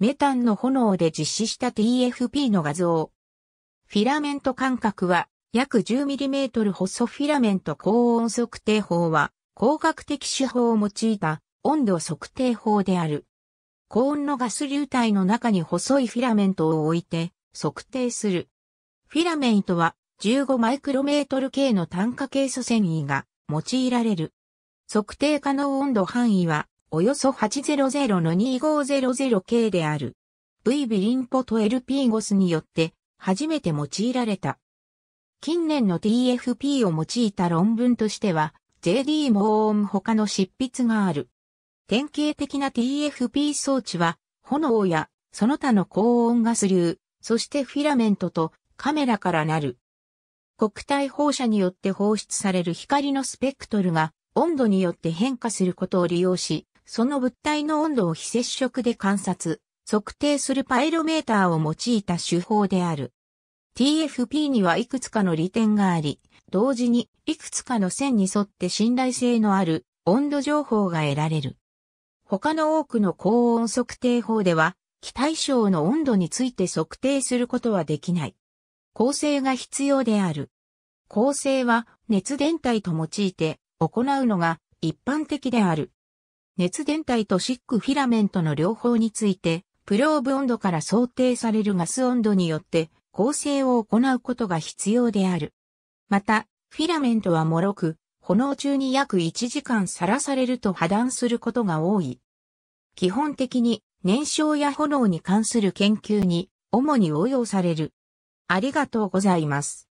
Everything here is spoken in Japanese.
メタンの炎で実施した TFP の画像。フィラメント間隔は約 10mm 細フィラメント高温測定法は光学的手法を用いた温度測定法である。高温のガス流体の中に細いフィラメントを置いて測定する。フィラメントは15マイクロメートル系の炭化ケイ素繊維が用いられる。測定可能温度範囲はおよそ800の2500系である。V ビリンポと LP ゴスによって初めて用いられた。近年の TFP を用いた論文としては JD モーン他の執筆がある。典型的な TFP 装置は炎やその他の高温ガス流、そしてフィラメントとカメラからなる。国体放射によって放出される光のスペクトルが温度によって変化することを利用し、その物体の温度を非接触で観察、測定するパイロメーターを用いた手法である。TFP にはいくつかの利点があり、同時にいくつかの線に沿って信頼性のある温度情報が得られる。他の多くの高温測定法では、気対象の温度について測定することはできない。構成が必要である。構成は熱伝体と用いて行うのが一般的である。熱伝体とシックフィラメントの両方について、プローブ温度から想定されるガス温度によって構成を行うことが必要である。また、フィラメントは脆く、炎中に約1時間さらされると破断することが多い。基本的に燃焼や炎に関する研究に主に応用される。ありがとうございます。